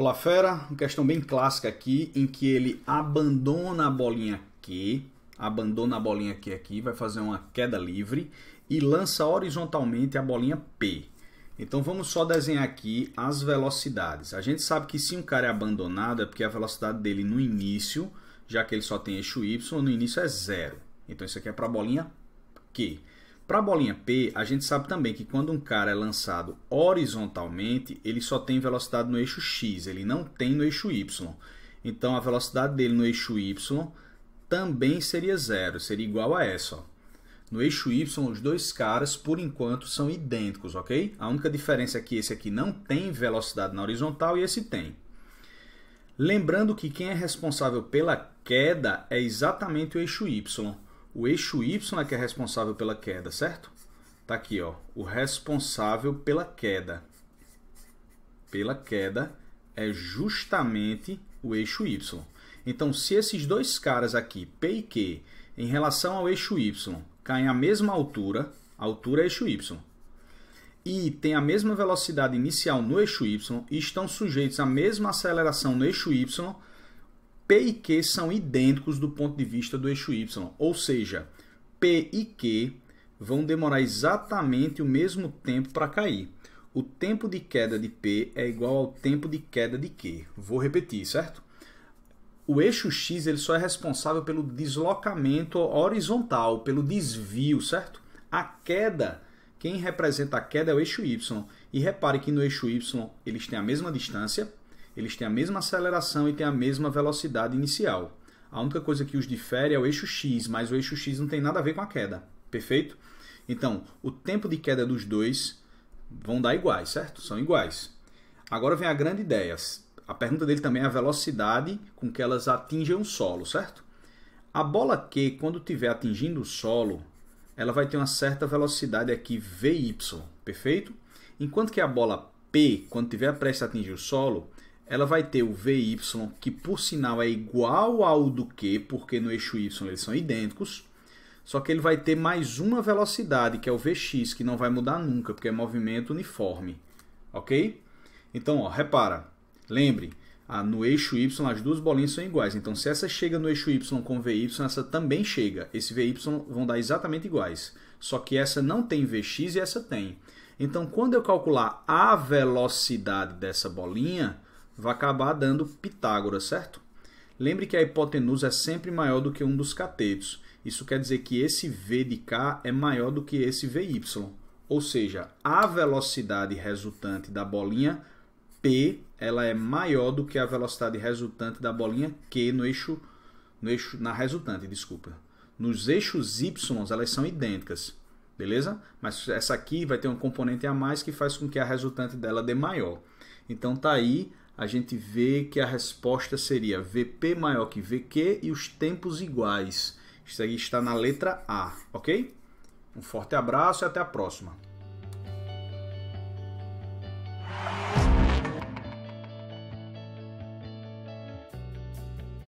Olá Fera, uma questão bem clássica aqui em que ele abandona a bolinha Q, abandona a bolinha Q aqui, vai fazer uma queda livre e lança horizontalmente a bolinha P. Então vamos só desenhar aqui as velocidades. A gente sabe que se um cara é abandonado é porque a velocidade dele no início, já que ele só tem eixo Y, no início é zero. Então isso aqui é para a bolinha Q. Para a bolinha P, a gente sabe também que quando um cara é lançado horizontalmente, ele só tem velocidade no eixo x, ele não tem no eixo y. Então a velocidade dele no eixo y também seria zero, seria igual a essa. Ó. No eixo y, os dois caras, por enquanto, são idênticos, ok? A única diferença é que esse aqui não tem velocidade na horizontal e esse tem. Lembrando que quem é responsável pela queda é exatamente o eixo y o eixo Y é que é responsável pela queda, certo? Tá aqui, ó, o responsável pela queda. Pela queda é justamente o eixo Y. Então, se esses dois caras aqui, P e Q, em relação ao eixo Y, caem à mesma altura, altura é eixo Y, e têm a mesma velocidade inicial no eixo Y, e estão sujeitos à mesma aceleração no eixo Y, P e Q são idênticos do ponto de vista do eixo Y, ou seja, P e Q vão demorar exatamente o mesmo tempo para cair. O tempo de queda de P é igual ao tempo de queda de Q. Vou repetir, certo? O eixo X ele só é responsável pelo deslocamento horizontal, pelo desvio, certo? A queda, quem representa a queda é o eixo Y. E repare que no eixo Y eles têm a mesma distância, eles têm a mesma aceleração e têm a mesma velocidade inicial. A única coisa que os difere é o eixo X, mas o eixo X não tem nada a ver com a queda, perfeito? Então, o tempo de queda dos dois vão dar iguais, certo? São iguais. Agora vem a grande ideia. A pergunta dele também é a velocidade com que elas atingem o solo, certo? A bola Q, quando estiver atingindo o solo, ela vai ter uma certa velocidade aqui VY, perfeito? Enquanto que a bola P, quando estiver prestes a atingir o solo, ela vai ter o VY, que por sinal é igual ao do Q, porque no eixo Y eles são idênticos, só que ele vai ter mais uma velocidade, que é o VX, que não vai mudar nunca, porque é movimento uniforme, ok? Então, ó, repara, lembre, ah, no eixo Y as duas bolinhas são iguais, então se essa chega no eixo Y com VY, essa também chega, esse VY vão dar exatamente iguais, só que essa não tem VX e essa tem. Então, quando eu calcular a velocidade dessa bolinha, vai acabar dando Pitágoras, certo? Lembre que a hipotenusa é sempre maior do que um dos catetos. Isso quer dizer que esse V de K é maior do que esse VY. Ou seja, a velocidade resultante da bolinha P ela é maior do que a velocidade resultante da bolinha Q no eixo, no eixo na resultante, desculpa. Nos eixos Y elas são idênticas, beleza? Mas essa aqui vai ter um componente a mais que faz com que a resultante dela dê maior. Então tá aí a gente vê que a resposta seria VP maior que VQ e os tempos iguais. Isso aí está na letra A, ok? Um forte abraço e até a próxima.